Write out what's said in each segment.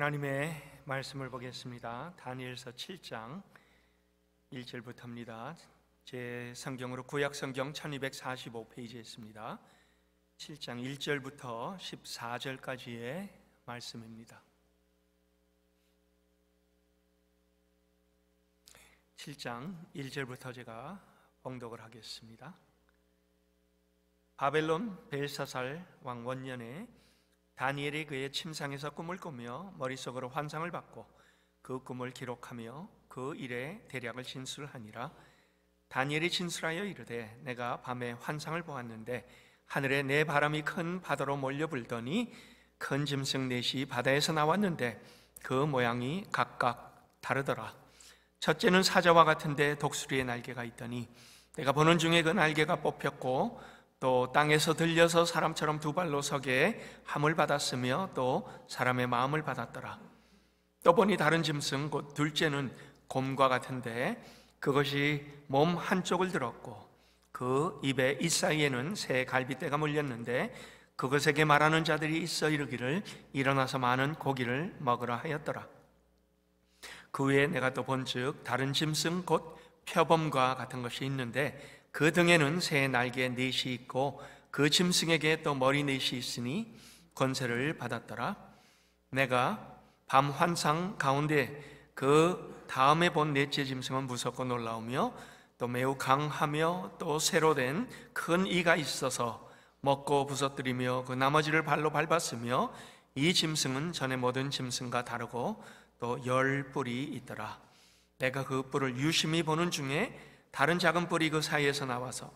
하나님의 말씀을 보겠습니다. 다니엘서 7장 1절부터입니다. 제 성경으로 구약 성경 1245페이지에 있습니다. 7장 1절부터 14절까지의 말씀입니다. 7장 1절부터 제가 봉독을 하겠습니다. 바벨론 벨사살 왕 원년에 다니엘이 그의 침상에서 꿈을 꾸며 머릿속으로 환상을 받고 그 꿈을 기록하며 그 일에 대략을 진술하니라 다니엘이 진술하여 이르되 내가 밤에 환상을 보았는데 하늘에 내 바람이 큰 바다로 몰려 불더니 큰 짐승 넷이 바다에서 나왔는데 그 모양이 각각 다르더라 첫째는 사자와 같은데 독수리의 날개가 있더니 내가 보는 중에 그 날개가 뽑혔고 또 땅에서 들려서 사람처럼 두 발로 서게 함을 받았으며 또 사람의 마음을 받았더라. 또 보니 다른 짐승 곧 둘째는 곰과 같은데 그것이 몸 한쪽을 들었고 그 입에 이 사이에는 새 갈비뼈가 물렸는데 그것에게 말하는 자들이 있어 이르기를 일어나서 많은 고기를 먹으라 하였더라. 그 후에 내가 또 본즉 다른 짐승 곧 표범과 같은 것이 있는데 그 등에는 새 날개 넷이 있고 그 짐승에게 또 머리 넷이 있으니 권세를 받았더라. 내가 밤 환상 가운데 그 다음에 본 넷째 짐승은 무섭고 놀라우며 또 매우 강하며 또 새로 된 큰 이가 있어서 먹고 부서뜨리며 그 나머지를 발로 밟았으며 이 짐승은 전에 모든 짐승과 다르고 또 열 뿔이 있더라. 내가 그 뿔을 유심히 보는 중에 다른 작은 뿌리 그 사이에서 나와서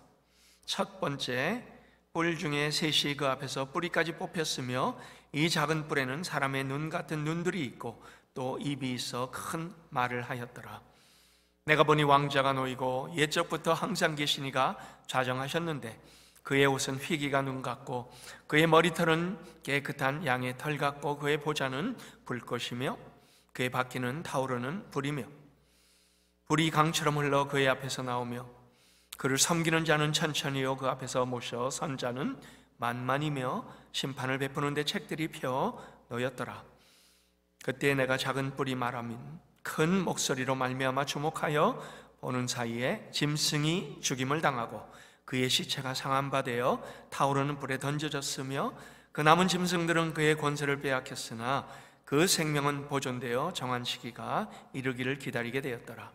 첫 번째 뿔 중에 셋이 그 앞에서 뿌리까지 뽑혔으며 이 작은 뿔에는 사람의 눈 같은 눈들이 있고 또 입이 있어 큰 말을 하였더라. 내가 보니 왕자가 놓이고 옛적부터 항상 계시니가 좌정하셨는데 그의 옷은 휘기가 눈 같고 그의 머리털은 깨끗한 양의 털 같고 그의 보좌는 불꽃이며 그의 바퀴는 타오르는 불이며 불이 강처럼 흘러 그의 앞에서 나오며 그를 섬기는 자는 천천히요 그 앞에서 모셔 선 자는 만만이며 심판을 베푸는데 책들이 펴 놓였더라. 그때 내가 작은 뿌리 말하민큰 목소리로 말미암아 주목하여 보는 사이에 짐승이 죽임을 당하고 그의 시체가 상한바 되어 타오르는 불에 던져졌으며 그 남은 짐승들은 그의 권세를 빼앗겼으나 그 생명은 보존되어 정한 시기가 이르기를 기다리게 되었더라.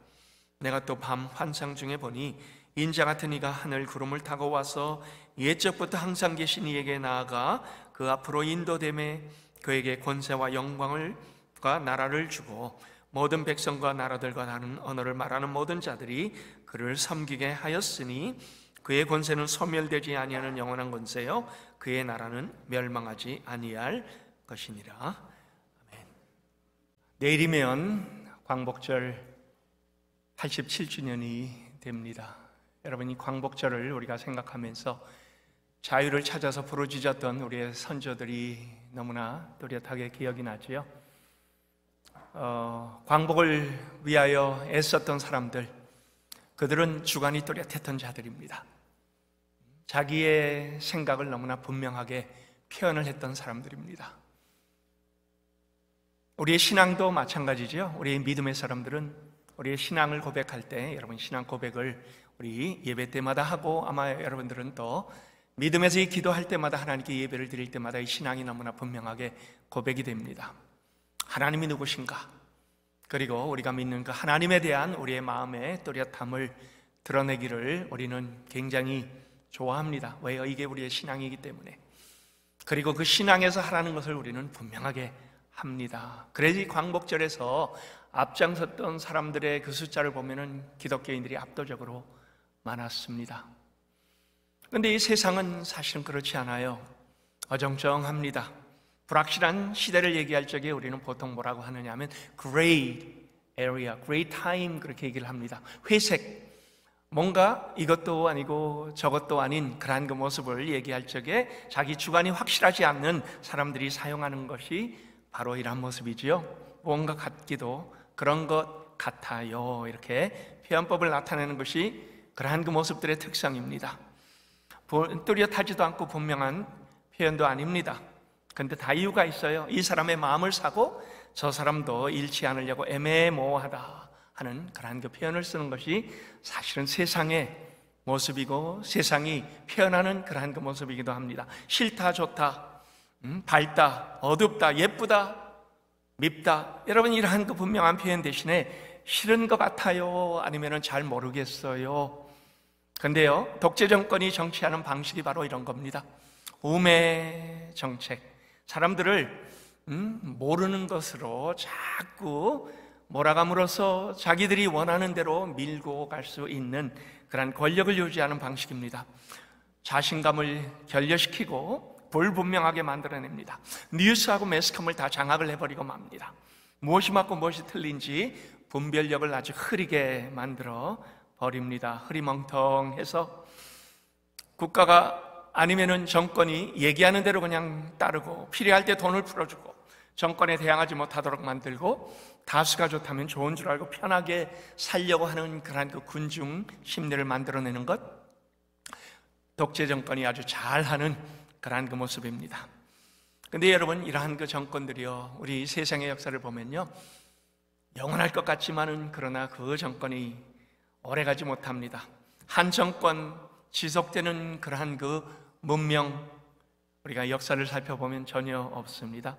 내가 또 밤 환상 중에 보니 인자 같은 이가 하늘 구름을 타고 와서 옛적부터 항상 계신 이에게 나아가 그 앞으로 인도됨에 그에게 권세와 영광을과 나라를 주고 모든 백성과 나라들과 다른 언어를 말하는 모든 자들이 그를 섬기게 하였으니 그의 권세는 소멸되지 아니하는 영원한 권세요 그의 나라는 멸망하지 아니할 것이니라. 아멘. 내일이면 광복절 87주년이 됩니다. 여러분 이 광복절을 우리가 생각하면서 자유를 찾아서 부르짖었던 우리의 선조들이 너무나 또렷하게 기억이 나지요. 어, 광복을 위하여 애썼던 사람들, 그들은 주관이 또렷했던 자들입니다. 자기의 생각을 너무나 분명하게 표현을 했던 사람들입니다. 우리의 신앙도 마찬가지지요. 우리의 믿음의 사람들은 우리 의 신앙을 고백할 때 여러분 신앙 고백을 우리 예배 때마다 하고 아마 여러분들은 또 믿음에서 기도할 때마다 하나님께 예배를 드릴 때마다 이 신앙이 너무나 분명하게 고백이 됩니다. 하나님이 누구신가? 그리고 우리가 믿는 그 하나님에 대한 우리의 마음의 또렷함을 드러내기를 우리는 굉장히 좋아합니다. 왜요? 이게 우리의 신앙이기 때문에. 그리고 그 신앙에서 하라는 것을 우리는 분명하게 합니다. 그래서 광복절에서 앞장섰던 사람들의 그 숫자를 보면 기독교인들이 압도적으로 많았습니다. 근데 이 세상은 사실은 그렇지 않아요. 어정쩡합니다. 불확실한 시대를 얘기할 적에 우리는 보통 뭐라고 하느냐 하면 gray area, gray time 그렇게 얘기를 합니다. 회색. 뭔가 이것도 아니고 저것도 아닌 그러한 그 모습을 얘기할 적에 자기 주관이 확실하지 않는 사람들이 사용하는 것이 바로 이러 모습이지요. 뭔가 같기도 그런 것 같아요. 이렇게 표현법을 나타내는 것이 그러한 그 모습들의 특성입니다. 뚜렷하지도 않고 분명한 표현도 아닙니다. 근데 다 이유가 있어요. 이 사람의 마음을 사고 저 사람도 잃지 않으려고 애매모호하다 하는 그러한 그 표현을 쓰는 것이 사실은 세상의 모습이고 세상이 표현하는 그러한 그 모습이기도 합니다. 싫다, 좋다, 음, 밝다, 어둡다, 예쁘다 밉다. 여러분 이러한 그 분명한 표현 대신에 싫은 것 같아요. 아니면잘 모르겠어요. 근데요, 독재 정권이 정치하는 방식이 바로 이런 겁니다. 우매 정책. 사람들을 음, 모르는 것으로 자꾸 몰아감으로써 자기들이 원하는 대로 밀고 갈 수 있는 그런 권력을 유지하는 방식입니다. 자신감을 결여시키고 불분명하게 만들어냅니다. 뉴스하고 매스컴을 다 장악을 해버리고 맙니다. 무엇이 맞고 무엇이 틀린지 분별력을 아주 흐리게 만들어 버립니다. 흐리멍텅해서 국가가 아니면은 정권이 얘기하는 대로 그냥 따르고 필요할 때 돈을 풀어주고 정권에 대항하지 못하도록 만들고 다수가 좋다면 좋은 줄 알고 편하게 살려고 하는 그런한그 군중 심리를 만들어내는 것 독재 정권이 아주 잘하는 그러한 그 모습입니다. 근데 여러분 이러한 그 정권들이요 우리 세상의 역사를 보면요 영원할 것 같지만은 그러나 그 정권이 오래가지 못합니다. 한 정권 지속되는 그러한 그 문명 우리가 역사를 살펴보면 전혀 없습니다.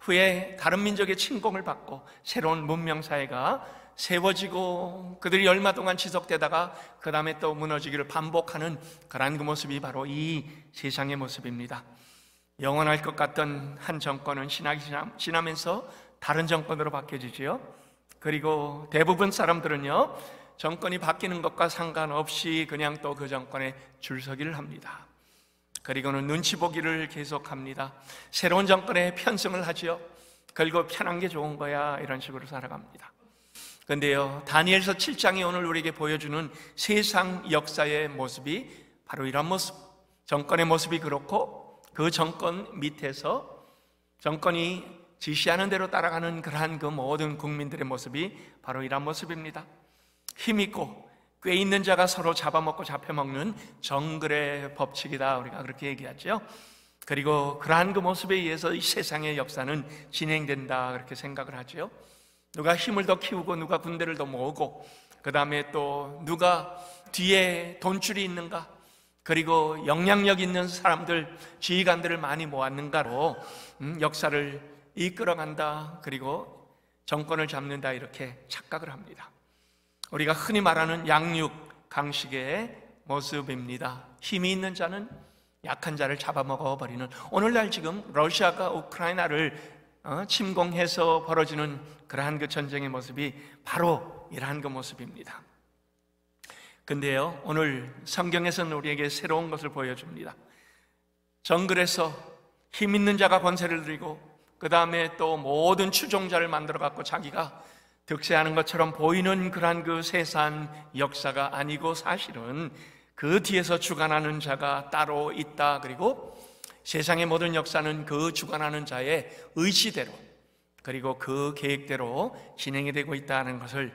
후에 다른 민족의 침공을 받고 새로운 문명 사회가 세워지고 그들이 얼마 동안 지속되다가 그 다음에 또 무너지기를 반복하는 그러한 그 모습이 바로 이 세상의 모습입니다. 영원할 것 같던 한 정권은 신학이 지나면서 다른 정권으로 바뀌어지지요. 그리고 대부분 사람들은요, 정권이 바뀌는 것과 상관없이 그냥 또 그 정권에 줄서기를 합니다. 그리고는 눈치 보기를 계속합니다. 새로운 정권에 편승을 하지요. 그리고 편한 게 좋은 거야. 이런 식으로 살아갑니다. 그런데요 다니엘서 7장이 오늘 우리에게 보여주는 세상 역사의 모습이 바로 이런 모습. 정권의 모습이 그렇고 그 정권 밑에서 정권이 지시하는 대로 따라가는 그러한 그 모든 국민들의 모습이 바로 이런 모습입니다. 힘있고 꽤 있는 자가 서로 잡아먹고 잡혀먹는 정글의 법칙이다. 우리가 그렇게 얘기하죠. 그리고 그러한 그 모습에 의해서 이 세상의 역사는 진행된다. 그렇게 생각을 하죠. 누가 힘을 더 키우고 누가 군대를 더 모으고 그 다음에 또 누가 뒤에 돈줄이 있는가 그리고 영향력 있는 사람들 지휘관들을 많이 모았는가로 음, 역사를 이끌어간다 그리고 정권을 잡는다 이렇게 착각을 합니다. 우리가 흔히 말하는 양육 강식의 모습입니다. 힘이 있는 자는 약한 자를 잡아먹어 버리는 오늘날 지금 러시아가 우크라이나를 어? 침공해서 벌어지는 그러한 그 전쟁의 모습이 바로 이러한 그 모습입니다. 근데요, 오늘 성경에서는 우리에게 새로운 것을 보여줍니다. 정글에서 힘 있는 자가 권세를 드리고, 그 다음에 또 모든 추종자를 만들어 갖고 자기가 득세하는 것처럼 보이는 그러한 그 세상 역사가 아니고 사실은 그 뒤에서 주관하는 자가 따로 있다. 그리고 세상의 모든 역사는 그 주관하는 자의 의지대로 그리고 그 계획대로 진행이 되고 있다는 것을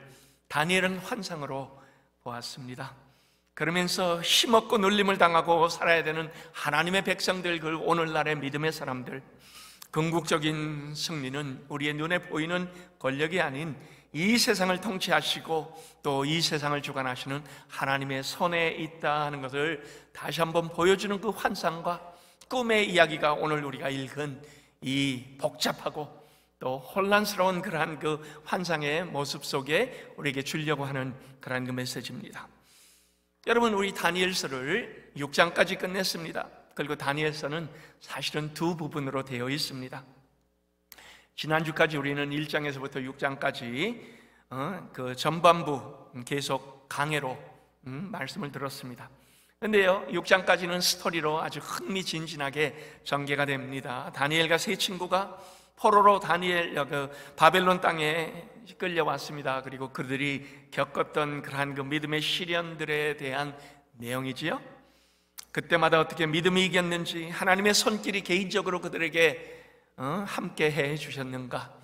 다니엘은 환상으로 보았습니다. 그러면서 힘없고 놀림을 당하고 살아야 되는 하나님의 백성들, 그 오늘날의 믿음의 사람들, 궁극적인 승리는 우리의 눈에 보이는 권력이 아닌 이 세상을 통치하시고 또 이 세상을 주관하시는 하나님의 손에 있다 하는 것을 다시 한번 보여주는 그 환상과 꿈의 이야기가 오늘 우리가 읽은 이 복잡하고 또 혼란스러운 그러한 그 환상의 모습 속에 우리에게 주려고 하는 그러한 그 메시지입니다. 여러분 우리 다니엘서를 6장까지 끝냈습니다. 그리고 다니엘서는 사실은 두 부분으로 되어 있습니다. 지난주까지 우리는 1장에서부터 6장까지 어, 그 전반부 계속 강해로 음, 말씀을 들었습니다. 근데요, 6장까지는 스토리로 아주 흥미진진하게 전개가 됩니다. 다니엘과 세 친구가 포로로 다니엘, 어, 그 바벨론 땅에 끌려왔습니다. 그리고 그들이 겪었던 그러한 그 믿음의 시련들에 대한 내용이지요. 그때마다 어떻게 믿음이 이겼는지 하나님의 손길이 개인적으로 그들에게 어, 함께 해 주셨는가.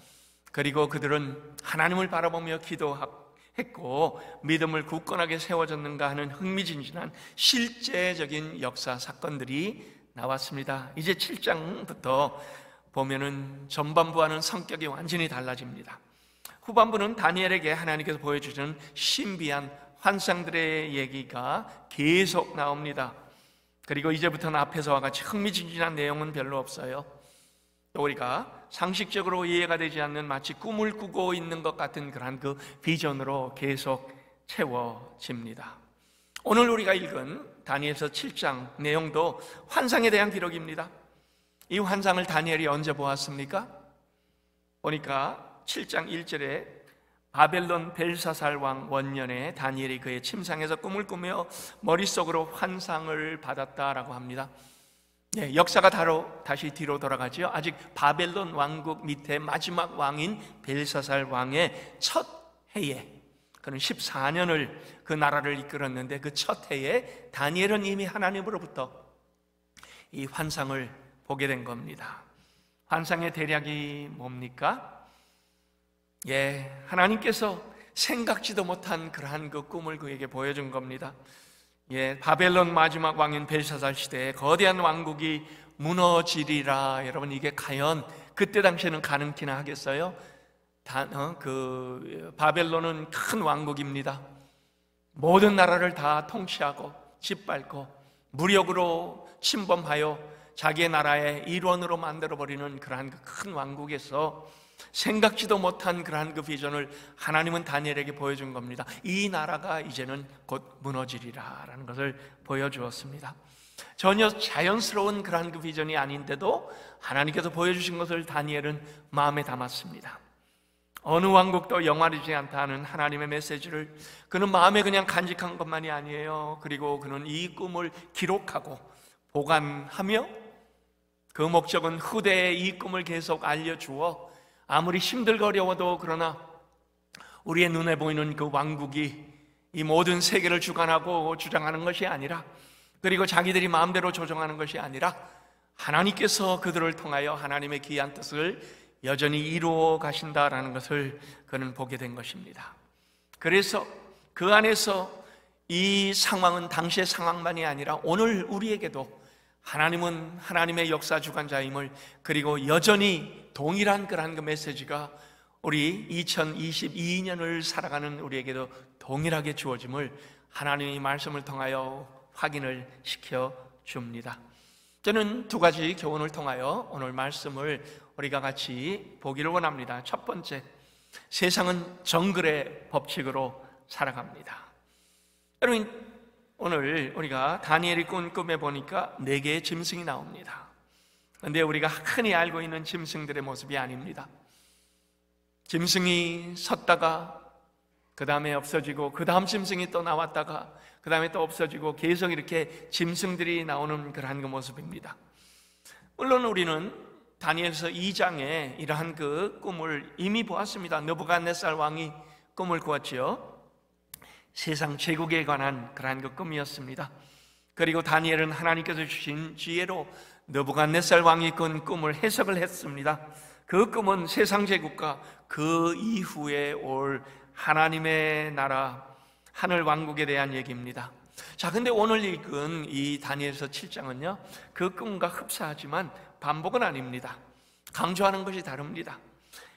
그리고 그들은 하나님을 바라보며 기도하고 했고 믿음을 굳건하게 세워졌는가 하는 흥미진진한 실제적인 역사 사건들이 나왔습니다. 이제 7장부터 보면은 전반부와는 성격이 완전히 달라집니다. 후반부는 다니엘에게 하나님께서 보여주시는 신비한 환상들의 얘기가 계속 나옵니다. 그리고 이제부터는 앞에서와 같이 흥미진진한 내용은 별로 없어요. 우리가 상식적으로 이해가 되지 않는 마치 꿈을 꾸고 있는 것 같은 그러한 그 비전으로 계속 채워집니다. 오늘 우리가 읽은 다니엘서 7장 내용도 환상에 대한 기록입니다. 이 환상을 다니엘이 언제 보았습니까? 보니까 7장 1절에 바벨론 벨사살 왕 원년에 다니엘이 그의 침상에서 꿈을 꾸며 머릿속으로 환상을 받았다라고 합니다. 네, 역사가 다로, 다시 뒤로 돌아가죠 아직 바벨론 왕국 밑에 마지막 왕인 벨사살 왕의 첫 해에 그는 14년을 그 나라를 이끌었는데 그 첫 해에 다니엘은 이미 하나님으로부터 이 환상을 보게 된 겁니다. 환상의 대략이 뭡니까? 예, 하나님께서 생각지도 못한 그러한 그 꿈을 그에게 보여준 겁니다. 예, 바벨론 마지막 왕인 벨사살 시대에 거대한 왕국이 무너지리라. 여러분 이게 과연 그때 당시에는 가능키나 하겠어요? 단, 어, 그 바벨론은 큰 왕국입니다. 모든 나라를 다 통치하고 짓밟고 무력으로 침범하여 자기의 나라의 일원으로 만들어 버리는 그러한 그 큰 왕국에서 생각지도 못한 그러한 그 비전을 하나님은 다니엘에게 보여준 겁니다. 이 나라가 이제는 곧 무너지리라 라는 것을 보여주었습니다. 전혀 자연스러운 그러한 그 비전이 아닌데도 하나님께서 보여주신 것을 다니엘은 마음에 담았습니다. 어느 왕국도 영화되지 않다는 하나님의 메시지를 그는 마음에 그냥 간직한 것만이 아니에요. 그리고 그는 이 꿈을 기록하고 보관하며 그 목적은 후대에 이 꿈을 계속 알려주어 아무리 힘들고 어려워도 그러나 우리의 눈에 보이는 그 왕국이 이 모든 세계를 주관하고 주장하는 것이 아니라 그리고 자기들이 마음대로 조정하는 것이 아니라 하나님께서 그들을 통하여 하나님의 귀한 뜻을 여전히 이루어 가신다라는 것을 그는 보게 된 것입니다. 그래서 그 안에서 이 상황은 당시의 상황만이 아니라 오늘 우리에게도 하나님은 하나님의 역사 주관자임을 그리고 여전히 동일한 그러한 그 메시지가 우리 2022년을 살아가는 우리에게도 동일하게 주어짐을 하나님의 말씀을 통하여 확인을 시켜 줍니다. 저는 두 가지 교훈을 통하여 오늘 말씀을 우리가 같이 보기를 원합니다. 첫 번째, 세상은 정글의 법칙으로 살아갑니다. 여러분, 오늘 우리가 다니엘이 꾼 꿈에 보니까 네 개의 짐승이 나옵니다. 그런데 우리가 흔히 알고 있는 짐승들의 모습이 아닙니다. 짐승이 섰다가 그 다음에 없어지고 그 다음 짐승이 또 나왔다가 그 다음에 또 없어지고 계속 이렇게 짐승들이 나오는 그러한 그 모습입니다. 물론 우리는 다니엘서 2장에 이러한 그 꿈을 이미 보았습니다. 느부갓네살 왕이 꿈을 꾸었지요. 세상 제국에 관한 그러한 그 꿈이었습니다. 그리고 다니엘은 하나님께서 주신 지혜로 느부갓네살 왕이 꾼 그 꿈을 해석을 했습니다. 그 꿈은 세상 제국과 그 이후에 올 하나님의 나라 하늘 왕국에 대한 얘기입니다. 자, 근데 오늘 읽은 이 다니엘서 7장은요. 그 꿈과 흡사하지만 반복은 아닙니다. 강조하는 것이 다릅니다.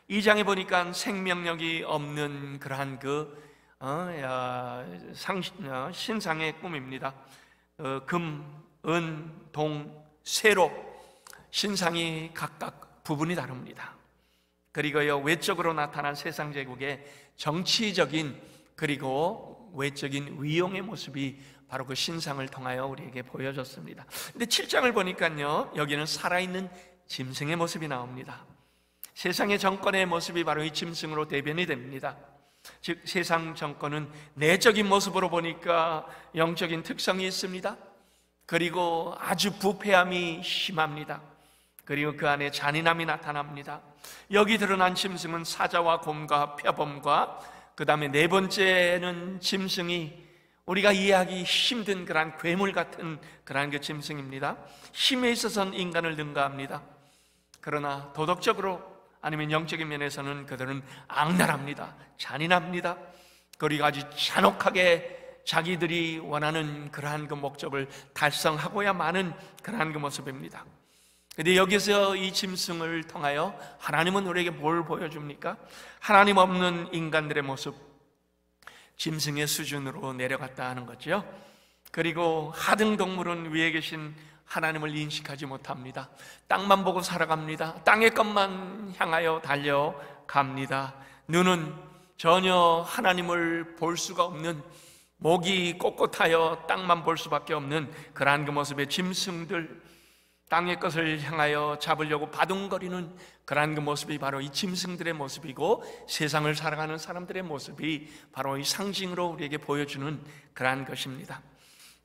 2장에 보니까 생명력이 없는 그러한 그 어, 상, 어, 신상의 꿈입니다. 어, 금, 은, 동, 세로 신상이 각각 부분이 다릅니다. 그리고요 외적으로 나타난 세상 제국의 정치적인 그리고 외적인 위용의 모습이 바로 그 신상을 통하여 우리에게 보여졌습니다. 근데 7장을 보니까요 여기는 살아있는 짐승의 모습이 나옵니다. 세상의 정권의 모습이 바로 이 짐승으로 대변이 됩니다. 즉 세상 정권은 내적인 모습으로 보니까 영적인 특성이 있습니다. 그리고 아주 부패함이 심합니다. 그리고 그 안에 잔인함이 나타납니다. 여기 드러난 짐승은 사자와 곰과 표범과 그 다음에 네 번째는 짐승이 우리가 이해하기 힘든 그런 괴물 같은 그런 그 짐승입니다. 힘에 있어서는 인간을 능가합니다. 그러나 도덕적으로 아니면 영적인 면에서는 그들은 악랄합니다. 잔인합니다. 그리고 아주 잔혹하게 자기들이 원하는 그러한 그 목적을 달성하고야만은 그러한 그 모습입니다. 근데 여기서 이 짐승을 통하여 하나님은 우리에게 뭘 보여줍니까? 하나님 없는 인간들의 모습, 짐승의 수준으로 내려갔다 하는 거죠. 그리고 하등 동물은 위에 계신 하나님을 인식하지 못합니다. 땅만 보고 살아갑니다. 땅의 것만 향하여 달려갑니다. 눈은 전혀 하나님을 볼 수가 없는 목이 꼿꼿하여 땅만 볼 수밖에 없는 그러한 그 모습의 짐승들 땅의 것을 향하여 잡으려고 바둥거리는 그러한 그 모습이 바로 이 짐승들의 모습이고 세상을 살아가는 사람들의 모습이 바로 이 상징으로 우리에게 보여주는 그러한 것입니다.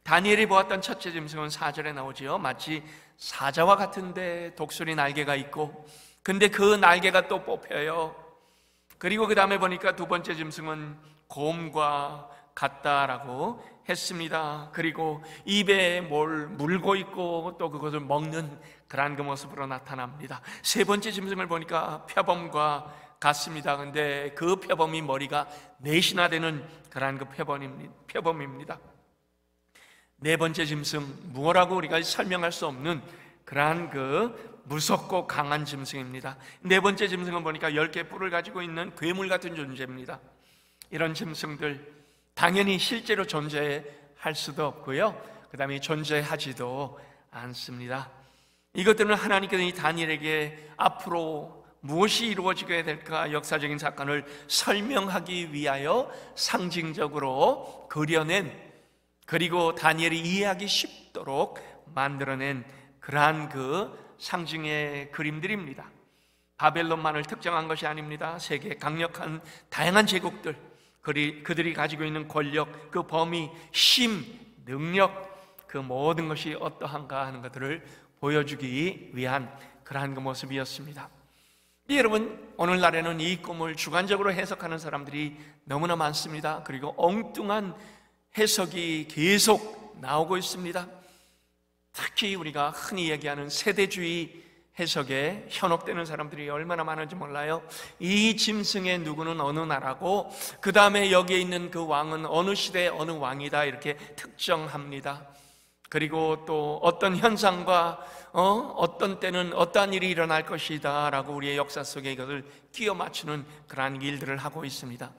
다니엘이 보았던 첫째 짐승은 사절에 나오지요. 마치 사자와 같은데 독수리 날개가 있고, 근데 그 날개가 또 뽑혀요. 그리고 그 다음에 보니까 두 번째 짐승은 곰과 같다라고 했습니다. 그리고 입에 뭘 물고 있고 또 그것을 먹는 그러그 모습으로 나타납니다. 세 번째 짐승을 보니까 표범과 같습니다. 근데 그 표범이 머리가 넷이나 되는 그러그 표범입니다. 네 번째 짐승, 무어라고 우리가 설명할 수 없는 그러한 그 무섭고 강한 짐승입니다. 네 번째 짐승은 보니까 열 개 뿔을 가지고 있는 괴물 같은 존재입니다. 이런 짐승들 당연히 실제로 존재할 수도 없고요. 그 다음에 존재하지도 않습니다. 이것들은 하나님께서 이 다니엘에게 앞으로 무엇이 이루어지게 될까 역사적인 사건을 설명하기 위하여 상징적으로 그려낸 그리고 다니엘이 이해하기 쉽도록 만들어낸 그러한 그 상징의 그림들입니다. 바벨론만을 특정한 것이 아닙니다. 세계 강력한 다양한 제국들, 그들이 가지고 있는 권력, 그 범위, 힘, 능력, 그 모든 것이 어떠한가 하는 것들을 보여주기 위한 그러한 그 모습이었습니다. 예, 여러분, 오늘날에는 이 꿈을 주관적으로 해석하는 사람들이 너무나 많습니다. 그리고 엉뚱한 해석이 계속 나오고 있습니다. 특히 우리가 흔히 얘기하는 세대주의 해석에 현혹되는 사람들이 얼마나 많은지 몰라요. 이 짐승의 누구는 어느 나라고, 그 다음에 여기에 있는 그 왕은 어느 시대의 어느 왕이다, 이렇게 특정합니다. 그리고 또 어떤 현상과, 어, 떤 때는 어떠한 일이 일어날 것이다, 라고 우리의 역사 속에 이것을 끼워 맞추는 그러 일들을 하고 있습니다.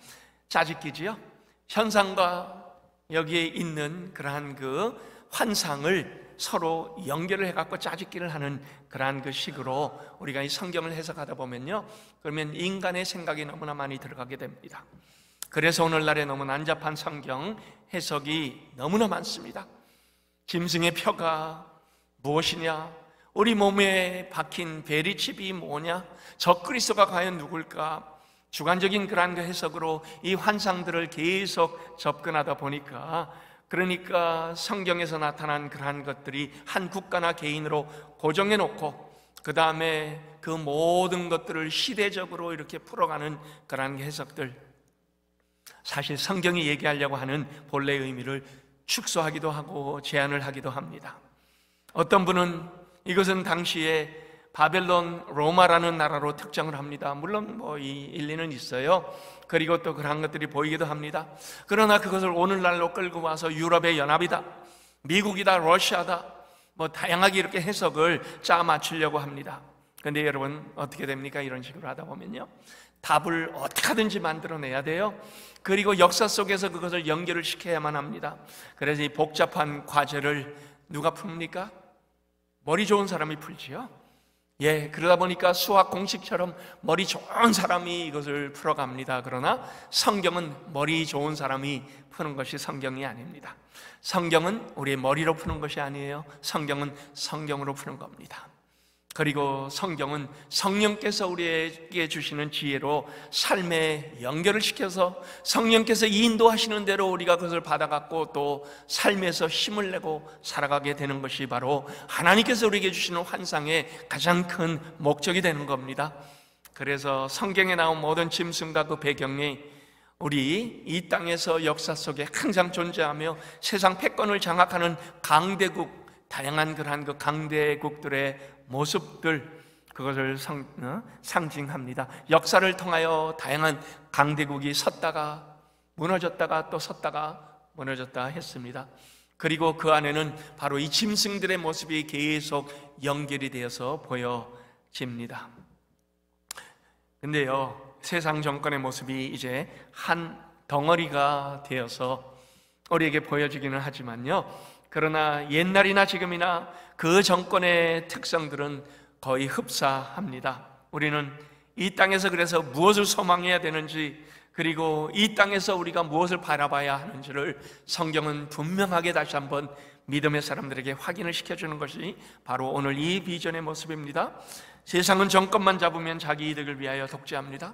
자직기지요? 현상과 여기에 있는 그러한 그 환상을 서로 연결을 해갖고 짜짓기를 하는 그러한 그 식으로 우리가 이 성경을 해석하다 보면요. 그러면 인간의 생각이 너무나 많이 들어가게 됩니다. 그래서 오늘날에 너무 난잡한 성경 해석이 너무나 많습니다. 짐승의 표가 무엇이냐? 우리 몸에 박힌 베리칩이 뭐냐? 저그리스가 과연 누굴까? 주관적인 그러한 그 해석으로 이 환상들을 계속 접근하다 보니까 그러니까 성경에서 나타난 그러한 것들이 한 국가나 개인으로 고정해 놓고 그 다음에 그 모든 것들을 시대적으로 이렇게 풀어가는 그러한 그 해석들 사실 성경이 얘기하려고 하는 본래의 의미를 축소하기도 하고 제한을 하기도 합니다. 어떤 분은 이것은 당시에 바벨론, 로마라는 나라로 특정을 합니다. 물론 뭐 이 일리는 있어요. 그리고 또 그런 것들이 보이기도 합니다. 그러나 그것을 오늘날로 끌고 와서 유럽의 연합이다, 미국이다, 러시아다, 뭐 다양하게 이렇게 해석을 짜 맞추려고 합니다. 근데 여러분 어떻게 됩니까? 이런 식으로 하다 보면요. 답을 어떻게 하든지 만들어내야 돼요. 그리고 역사 속에서 그것을 연결을 시켜야만 합니다. 그래서 이 복잡한 과제를 누가 풉니까? 머리 좋은 사람이 풀지요. 예, 그러다 보니까 수학 공식처럼 머리 좋은 사람이 이것을 풀어갑니다. 그러나 성경은 머리 좋은 사람이 푸는 것이 성경이 아닙니다. 성경은 우리의 머리로 푸는 것이 아니에요. 성경은 성경으로 푸는 겁니다. 그리고 성경은 성령께서 우리에게 주시는 지혜로 삶에 연결을 시켜서 성령께서 인도하시는 대로 우리가 그것을 받아갖고 또 삶에서 힘을 내고 살아가게 되는 것이 바로 하나님께서 우리에게 주시는 환상의 가장 큰 목적이 되는 겁니다. 그래서 성경에 나온 모든 짐승과 그 배경이 우리 이 땅에서 역사 속에 항상 존재하며 세상 패권을 장악하는 강대국 다양한 그러한 그 강대국들의 모습들 그것을 상, 어? 상징합니다. 역사를 통하여 다양한 강대국이 섰다가 무너졌다가 또 섰다가 무너졌다 했습니다. 그리고 그 안에는 바로 이 짐승들의 모습이 계속 연결이 되어서 보여집니다. 근데요, 세상 정권의 모습이 이제 한 덩어리가 되어서 우리에게 보여지기는 하지만요. 그러나 옛날이나 지금이나 그 정권의 특성들은 거의 흡사합니다. 우리는 이 땅에서 그래서 무엇을 소망해야 되는지 그리고 이 땅에서 우리가 무엇을 바라봐야 하는지를 성경은 분명하게 다시 한번 믿음의 사람들에게 확인을 시켜주는 것이 바로 오늘 이 비전의 모습입니다. 세상은 정권만 잡으면 자기 이득을 위하여 독재합니다.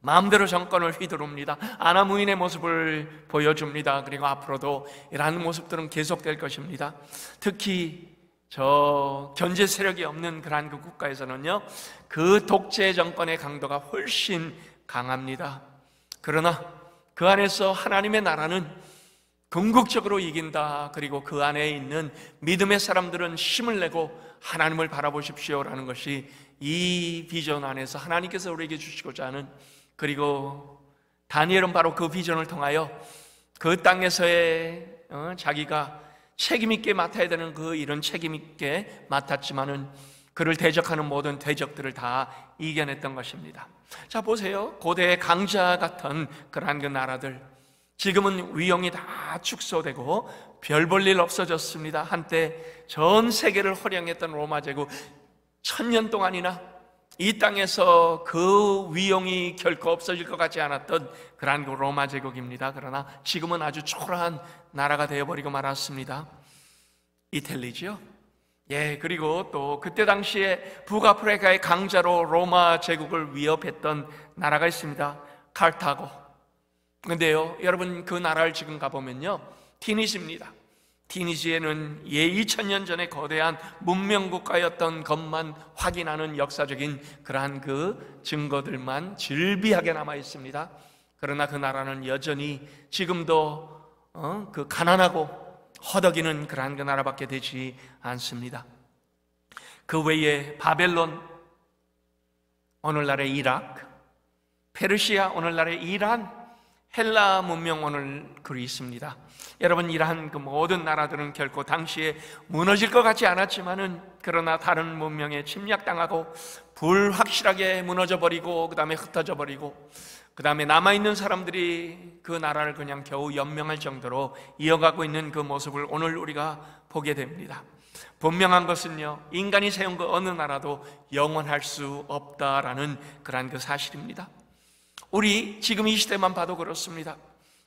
마음대로 정권을 휘두릅니다. 아나무인의 모습을 보여줍니다. 그리고 앞으로도 이러한 모습들은 계속될 것입니다. 특히 저 견제 세력이 없는 그러한 그 국가에서는요, 그 독재 정권의 강도가 훨씬 강합니다. 그러나 그 안에서 하나님의 나라는 궁극적으로 이긴다. 그리고 그 안에 있는 믿음의 사람들은 힘을 내고 하나님을 바라보십시오라는 것이 이 비전 안에서 하나님께서 우리에게 주시고자 하는 그리고 다니엘은 바로 그 비전을 통하여 그 땅에서의 어, 자기가 책임있게 맡아야 되는 그 일은 책임있게 맡았지만은 그를 대적하는 모든 대적들을 다 이겨냈던 것입니다. 자, 보세요. 고대의 강자 같은 그러한 그 나라들. 지금은 위용이 다 축소되고 별볼일 없어졌습니다. 한때 전 세계를 호령했던 로마 제국 천 년 동안이나 이 땅에서 그 위용이 결코 없어질 것 같지 않았던 그러한 그 로마 제국입니다. 그러나 지금은 아주 초라한 나라가 되어버리고 말았습니다. 이탈리지요? 예, 그리고 또 그때 당시에 북아프리카의 강자로 로마 제국을 위협했던 나라가 있습니다. 칼타고. 근데요, 여러분 그 나라를 지금 가보면요, 티니스입니다 티니지에는 예 2000년 전에 거대한 문명국가였던 것만 확인하는 역사적인 그러한 그 증거들만 질비하게 남아 있습니다. 그러나 그 나라는 여전히 지금도 어? 그 가난하고 허덕이는 그러한 그 나라밖에 되지 않습니다. 그 외에 바벨론, 오늘날의 이라크, 페르시아, 오늘날의 이란, 헬라 문명원을 그리습니다. 여러분 이러한 그 모든 나라들은 결코 당시에 무너질 것 같지 않았지만은 그러나 다른 문명에 침략당하고 불확실하게 무너져 버리고 그다음에 흩어져 버리고 그다음에 남아 있는 사람들이 그 나라를 그냥 겨우 연명할 정도로 이어가고 있는 그 모습을 오늘 우리가 보게 됩니다. 분명한 것은요. 인간이 세운 그 어느 나라도 영원할 수 없다라는 그러그 사실입니다. 우리 지금 이 시대만 봐도 그렇습니다.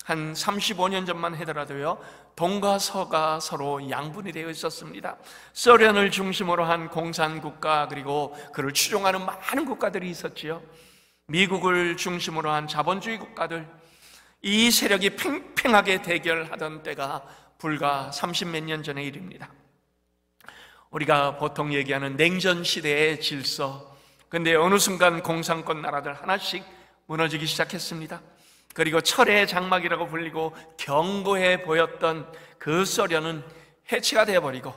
한 35년 전만 해더라도요, 동과 서가 서로 양분이 되어 있었습니다. 소련을 중심으로 한 공산국가, 그리고 그를 추종하는 많은 국가들이 있었지요. 미국을 중심으로 한 자본주의 국가들, 이 세력이 팽팽하게 대결하던 때가 불과 30몇 년 전의 일입니다. 우리가 보통 얘기하는 냉전 시대의 질서, 근데 어느 순간 공산권 나라들 하나씩 무너지기 시작했습니다. 그리고 철의 장막이라고 불리고 경고해 보였던 그 소련은 해체가 되어버리고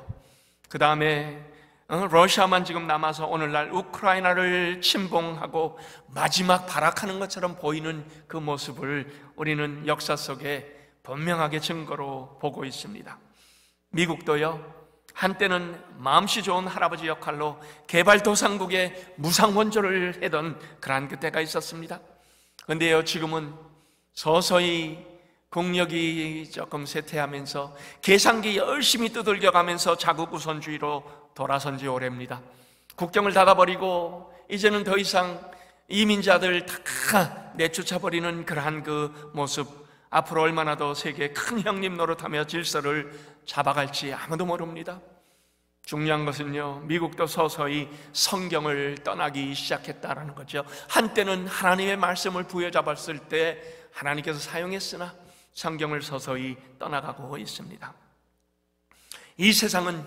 그 다음에 어, 러시아만 지금 남아서 오늘날 우크라이나를 침봉하고 마지막 발악하는 것처럼 보이는 그 모습을 우리는 역사 속에 분명하게 증거로 보고 있습니다. 미국도요, 한때는 마음씨 좋은 할아버지 역할로 개발도상국의 무상원조를 해던 그러한 그때가 있었습니다. 근데요, 지금은 서서히 국력이 조금 쇠퇴하면서 계산기 열심히 두들겨 가면서 자국 우선주의로 돌아선 지 오래입니다. 국경을 닫아버리고 이제는 더 이상 이민자들 다 내쫓아버리는 그러한 그 모습 앞으로 얼마나 더세계큰 형님 노릇하며 질서를 잡아갈지 아무도 모릅니다. 중요한 것은요, 미국도 서서히 성경을 떠나기 시작했다라는 거죠. 한때는 하나님의 말씀을 부여잡았을 때 하나님께서 사용했으나 성경을 서서히 떠나가고 있습니다. 이 세상은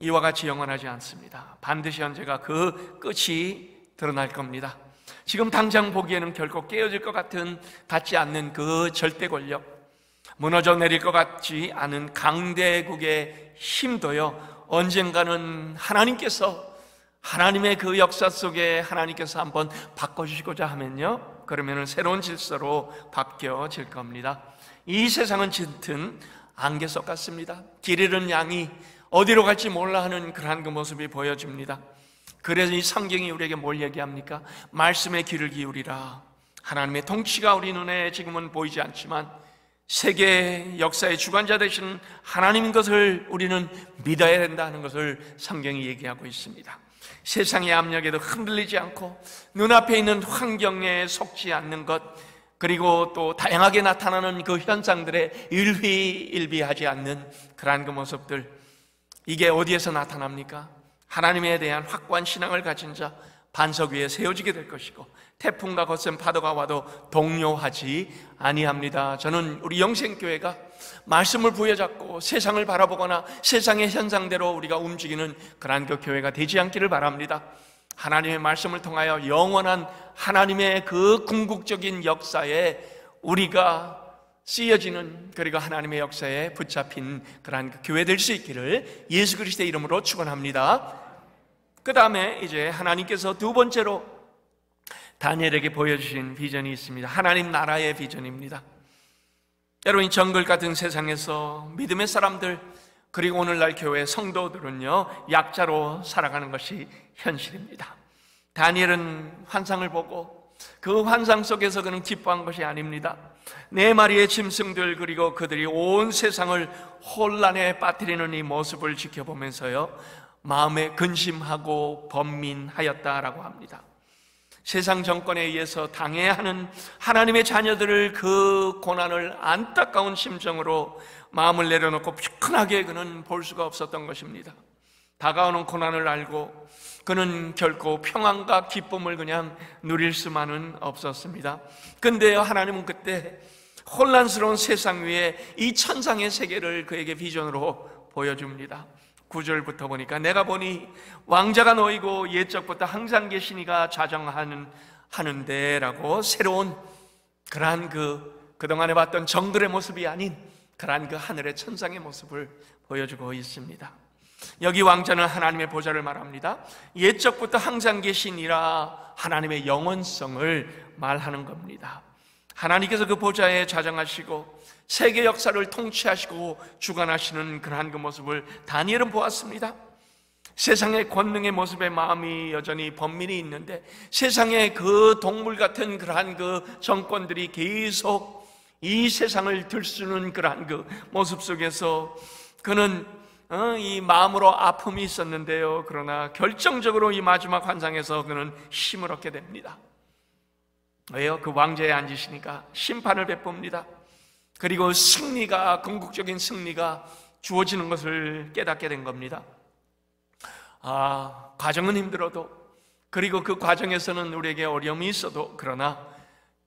이와 같이 영원하지 않습니다. 반드시 언제가 그 끝이 드러날 겁니다. 지금 당장 보기에는 결코 깨어질 것 같은, 닿지 않는 그 절대 권력, 무너져 내릴 것 같지 않은 강대국의 힘도요, 언젠가는 하나님께서 하나님의 그 역사 속에 하나님께서 한번 바꿔주시고자 하면요. 그러면 은 새로운 질서로 바뀌어질 겁니다. 이 세상은 짙은 안개 속 같습니다. 길 잃은 양이 어디로 갈지 몰라 하는 그러한 그 모습이 보여집니다. 그래서 이 성경이 우리에게 뭘 얘기합니까? 말씀의 귀를 기울이라. 하나님의 통치가 우리 눈에 지금은 보이지 않지만 세계 역사의 주관자 되신 하나님인 것을 우리는 믿어야 된다는 것을 성경이 얘기하고 있습니다. 세상의 압력에도 흔들리지 않고 눈앞에 있는 환경에 속지 않는 것 그리고 또 다양하게 나타나는 그 현상들에 일희일비하지 않는 그러한 그 모습들 이게 어디에서 나타납니까? 하나님에 대한 확고한 신앙을 가진 자 반석 위에 세워지게 될 것이고 태풍과 거센 파도가 와도 동요하지 아니합니다. 저는 우리 영생교회가 말씀을 부여잡고 세상을 바라보거나 세상의 현상대로 우리가 움직이는 그러 교회가 되지 않기를 바랍니다. 하나님의 말씀을 통하여 영원한 하나님의 그 궁극적인 역사에 우리가 쓰여지는 그리고 하나님의 역사에 붙잡힌 그러한 교회 될 수 있기를 예수 그리스도의 이름으로 축원합니다. 그 다음에 이제 하나님께서 두 번째로 다니엘에게 보여주신 비전이 있습니다. 하나님 나라의 비전입니다. 여러분, 정글 같은 세상에서 믿음의 사람들, 그리고 오늘날 교회 성도들은요, 약자로 살아가는 것이 현실입니다. 다니엘은 환상을 보고 그 환상 속에서 그는 기뻐한 것이 아닙니다. 네 마리의 짐승들 그리고 그들이 온 세상을 혼란에 빠뜨리는 이 모습을 지켜보면서요. 마음에 근심하고 범민하였다라고 합니다. 세상 정권에 의해서 당해야 하는 하나님의 자녀들을 그 고난을 안타까운 심정으로 마음을 내려놓고 피큰하게 그는 볼 수가 없었던 것입니다. 다가오는 고난을 알고 그는 결코 평안과 기쁨을 그냥 누릴 수만은 없었습니다. 근데 하나님은 그때 혼란스러운 세상 위에 이 천상의 세계를 그에게 비전으로 보여줍니다. 9절부터 보니까 내가 보니 왕자가 너이고 옛적부터 항상 계시니가 자정하는 하는데라고 새로운 그러한 그 그동안에 봤던 정들의 모습이 아닌 그러한 그 하늘의 천상의 모습을 보여주고 있습니다. 여기 왕자는 하나님의 보좌를 말합니다. 옛적부터 항상 계시니라 하나님의 영원성을 말하는 겁니다. 하나님께서 그 보좌에 자정하시고 세계 역사를 통치하시고 주관하시는 그러한 그 모습을 다니엘은 보았습니다. 세상의 권능의 모습에 마음이 여전히 번민이 있는데 세상의 그 동물 같은 그러한 그 정권들이 계속 이 세상을 들쓰는 그러한 그 모습 속에서 그는 어, 이 마음으로 아픔이 있었는데요. 그러나 결정적으로 이 마지막 환상에서 그는 힘을 얻게 됩니다. 왜요? 그 왕좌에 앉으시니까 심판을 베풉니다. 그리고 승리가 궁극적인 승리가 주어지는 것을 깨닫게 된 겁니다. 아, 과정은 힘들어도 그리고 그 과정에서는 우리에게 어려움이 있어도 그러나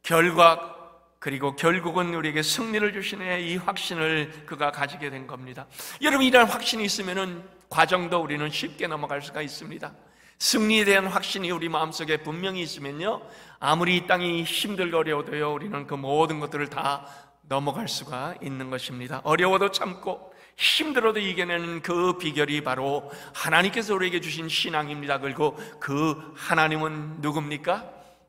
결과 그리고 결국은 우리에게 승리를 주시네 이 확신을 그가 가지게 된 겁니다. 여러분 이런 확신이 있으면은 과정도 우리는 쉽게 넘어갈 수가 있습니다. 승리에 대한 확신이 우리 마음속에 분명히 있으면요. 아무리 이 땅이 힘들고 어려워도요. 우리는 그 모든 것들을 다 넘어갈 수가 있는 것입니다. 어려워도 참고 힘들어도 이겨내는 그 비결이 바로 하나님께서 우리에게 주신 신앙입니다. 그리고 그 하나님은 누굽니까?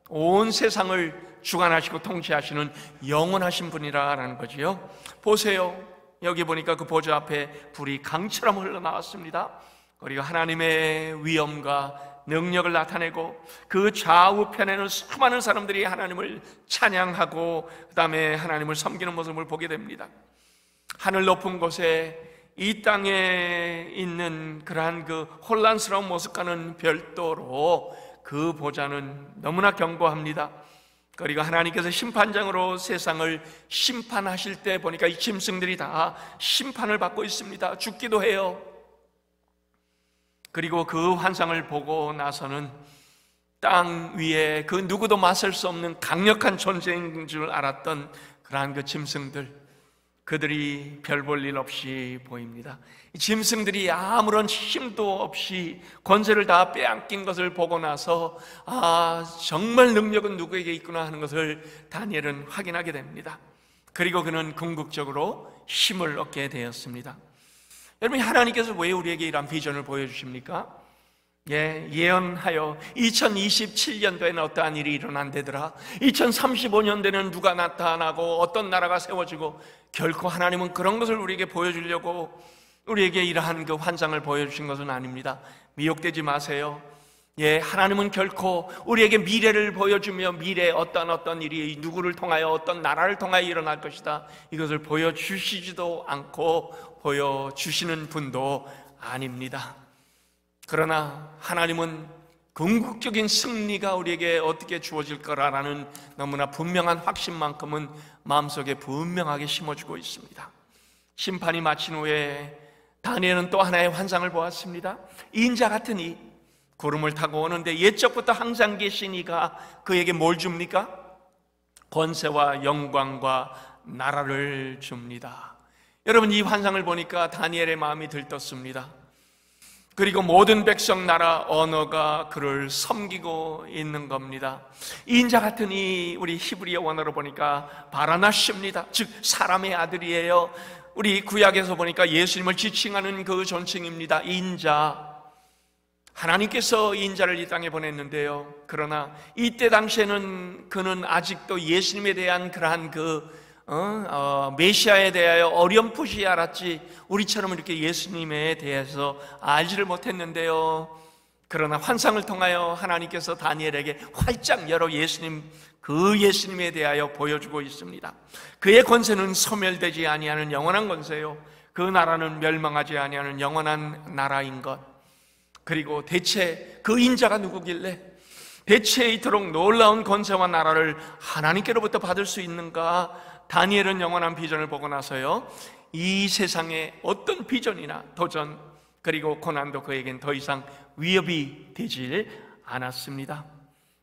온 세상을 주관하시고 통치하시는 영원하신 분이라라는 거지요. 보세요. 여기 보니까 그 보좌 앞에 불이 강처럼 흘러나왔습니다. 그리고 하나님의 위엄과 능력을 나타내고 그 좌우편에는 수많은 사람들이 하나님을 찬양하고 그 다음에 하나님을 섬기는 모습을 보게 됩니다. 하늘 높은 곳에 이 땅에 있는 그러한 그 혼란스러운 모습과는 별도로 그 보좌는 너무나 견고합니다. 그리고 하나님께서 심판장으로 세상을 심판하실 때 보니까 이 짐승들이 다 심판을 받고 있습니다. 죽기도 해요. 그리고 그 환상을 보고 나서는 땅 위에 그 누구도 맞설 수 없는 강력한 존재인 줄 알았던 그러한 그 짐승들, 그들이 별 볼 일 없이 보입니다. 짐승들이 아무런 힘도 없이 권세를 다 빼앗긴 것을 보고 나서 아, 정말 능력은 누구에게 있구나 하는 것을 다니엘은 확인하게 됩니다. 그리고 그는 궁극적으로 힘을 얻게 되었습니다. 여러분 하나님께서 왜 우리에게 이런 비전을 보여주십니까? 예, 예언하여 2027년도에는 어떠한 일이 일어난대더라 2 0 3 5년도는 누가 나타나고 어떤 나라가 세워지고 결코 하나님은 그런 것을 우리에게 보여주려고 우리에게 이러한 그 환상을 보여주신 것은 아닙니다 미혹되지 마세요 예, 하나님은 결코 우리에게 미래를 보여주며 미래에 어떤 어떤 일이 누구를 통하여 어떤 나라를 통하여 일어날 것이다. 이것을 보여주시지도 않고 보여주시는 분도 아닙니다. 그러나 하나님은 궁극적인 승리가 우리에게 어떻게 주어질 거라라는 너무나 분명한 확신만큼은 마음속에 분명하게 심어주고 있습니다. 심판이 마친 후에 다니엘은 또 하나의 환상을 보았습니다. 인자 같은 이 구름을 타고 오는데 옛적부터 항상 계신 이가 그에게 뭘 줍니까? 권세와 영광과 나라를 줍니다. 여러분 이 환상을 보니까 다니엘의 마음이 들떴습니다. 그리고 모든 백성 나라 언어가 그를 섬기고 있는 겁니다. 인자 같은 이 우리 히브리어 원어로 보니까 바라나십니다. 즉 사람의 아들이에요. 우리 구약에서 보니까 예수님을 지칭하는 그 존칭입니다. 인자. 하나님께서 인자를 이 땅에 보냈는데요. 그러나 이때 당시에는 그는 아직도 예수님에 대한 그러한 그 어? 어, 메시아에 대하여 어렴풋이 알았지 우리처럼 이렇게 예수님에 대해서 알지를 못했는데요. 그러나 환상을 통하여 하나님께서 다니엘에게 활짝 열어 예수님 그 예수님에 대하여 보여주고 있습니다. 그의 권세는 소멸되지 아니하는 영원한 권세요. 그 나라는 멸망하지 아니하는 영원한 나라인 것. 그리고 대체 그 인자가 누구길래 대체 이토록 놀라운 권세와 나라를 하나님께로부터 받을 수 있는가? 다니엘은 영원한 비전을 보고 나서요. 이 세상의 어떤 비전이나 도전 그리고 고난도 그에겐 더 이상 위협이 되질 않았습니다.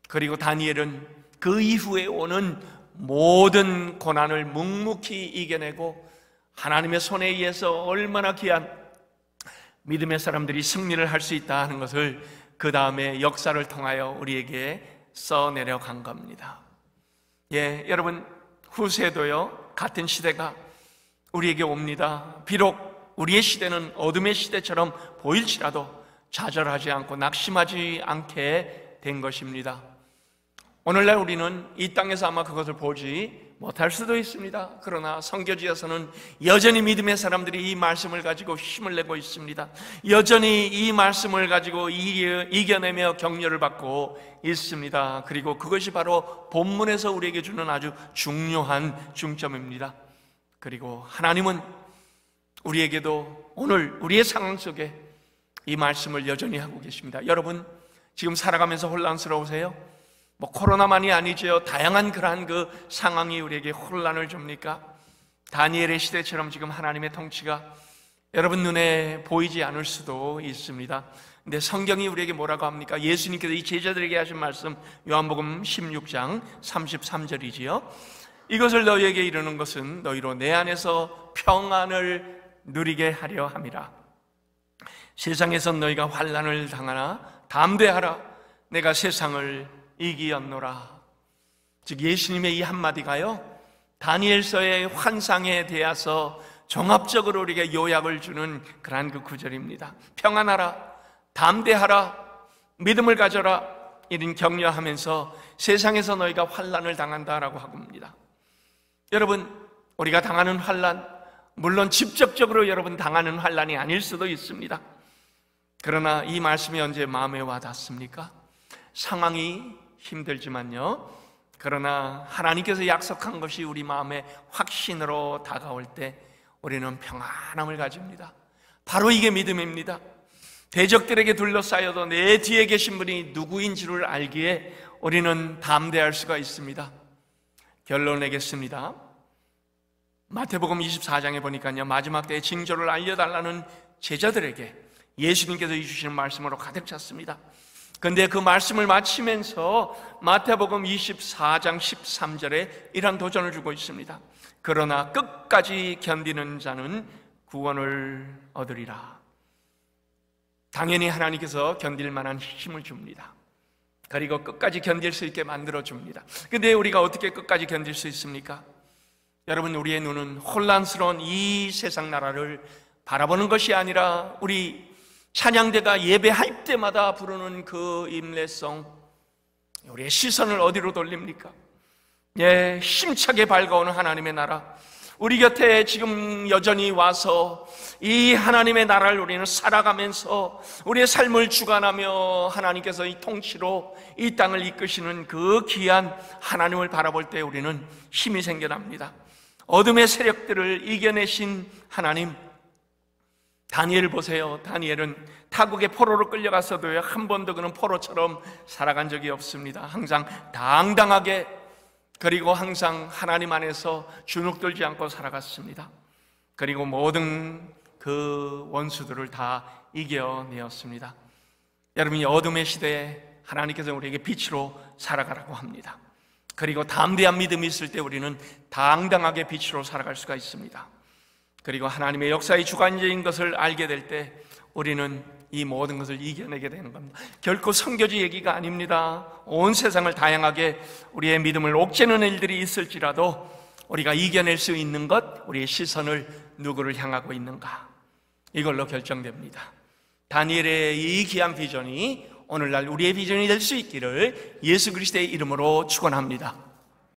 그리고 다니엘은 그 이후에 오는 모든 고난을 묵묵히 이겨내고 하나님의 손에 의해서 얼마나 귀한 믿음의 사람들이 승리를 할 수 있다 하는 것을 그 다음에 역사를 통하여 우리에게 써내려간 겁니다. 예, 여러분, 후세도요, 같은 시대가 우리에게 옵니다. 비록 우리의 시대는 어둠의 시대처럼 보일지라도 좌절하지 않고 낙심하지 않게 된 것입니다. 오늘날 우리는 이 땅에서 아마 그것을 보지 못할 수도 있습니다. 그러나 성교지에서는 여전히 믿음의 사람들이 이 말씀을 가지고 힘을 내고 있습니다. 여전히 이 말씀을 가지고 이겨내며 격려를 받고 있습니다. 그리고 그것이 바로 본문에서 우리에게 주는 아주 중요한 중점입니다. 그리고 하나님은 우리에게도 오늘 우리의 상황 속에 이 말씀을 여전히 하고 계십니다. 여러분, 지금 살아가면서 혼란스러우세요? 뭐 코로나만이 아니지요. 다양한 그러한 그 상황이 우리에게 혼란을 줍니까? 다니엘의 시대처럼 지금 하나님의 통치가 여러분 눈에 보이지 않을 수도 있습니다. 근데 성경이 우리에게 뭐라고 합니까? 예수님께서 이 제자들에게 하신 말씀 요한복음 16장 33절이지요. 이것을 너희에게 이르는 것은 너희로 내 안에서 평안을 누리게 하려 함이라. 세상에서 너희가 환란을 당하나 담대하라. 내가 세상을 이기었노라. 즉 예수님의 이 한마디가요. 다니엘서의 환상에 대해서 종합적으로 우리에게 요약을 주는 그러한 그 구절입니다. 평안하라, 담대하라, 믿음을 가져라, 이런 격려하면서 세상에서 너희가 환란을 당한다라고 합니다. 여러분, 우리가 당하는 환란, 물론 직접적으로 여러분 당하는 환란이 아닐 수도 있습니다. 그러나 이 말씀이 언제 마음에 와 닿습니까? 상황이 힘들지만요. 그러나 하나님께서 약속한 것이 우리 마음에 확신으로 다가올 때 우리는 평안함을 가집니다. 바로 이게 믿음입니다. 대적들에게 둘러싸여도 내 뒤에 계신 분이 누구인 지를 알기에 우리는 담대할 수가 있습니다. 결론 내겠습니다. 마태복음 24장에 보니까요, 마지막 때의 징조를 알려달라는 제자들에게 예수님께서 주시는 말씀으로 가득 찼습니다. 근데 그 말씀을 마치면서 마태복음 24장 13절에 이런 도전을 주고 있습니다. 그러나 끝까지 견디는 자는 구원을 얻으리라. 당연히 하나님께서 견딜 만한 힘을 줍니다. 그리고 끝까지 견딜 수 있게 만들어 줍니다. 근데 우리가 어떻게 끝까지 견딜 수 있습니까? 여러분, 우리의 눈은 혼란스러운 이 세상 나라를 바라보는 것이 아니라 우리 찬양대가 예배할 때마다 부르는 그 임례성 우리의 시선을 어디로 돌립니까? 예, 힘차게 밝아오는 하나님의 나라 우리 곁에 지금 여전히 와서 이 하나님의 나라를 우리는 살아가면서 우리의 삶을 주관하며 하나님께서 이 통치로 이 땅을 이끄시는 그 귀한 하나님을 바라볼 때 우리는 힘이 생겨납니다. 어둠의 세력들을 이겨내신 하나님, 다니엘 보세요. 다니엘은 타국의 포로로 끌려갔어도요. 한 번도 그는 포로처럼 살아간 적이 없습니다. 항상 당당하게 그리고 항상 하나님 안에서 주눅들지 않고 살아갔습니다. 그리고 모든 그 원수들을 다 이겨내었습니다. 여러분이 어둠의 시대에 하나님께서 우리에게 빛으로 살아가라고 합니다. 그리고 담대한 믿음이 있을 때 우리는 당당하게 빛으로 살아갈 수가 있습니다. 그리고 하나님의 역사의 주관적인 것을 알게 될 때 우리는 이 모든 것을 이겨내게 되는 겁니다. 결코 성교지 얘기가 아닙니다. 온 세상을 다양하게 우리의 믿음을 옥죄는 일들이 있을지라도 우리가 이겨낼 수 있는 것, 우리의 시선을 누구를 향하고 있는가. 이걸로 결정됩니다. 다니엘의 이 귀한 비전이 오늘날 우리의 비전이 될 수 있기를 예수 그리스도의 이름으로 축원합니다.